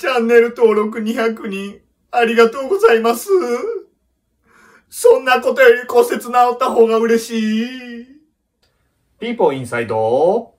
チャンネル登録200人、ありがとうございます。そんなことより骨折治った方が嬉しい。ピーポーインサイド。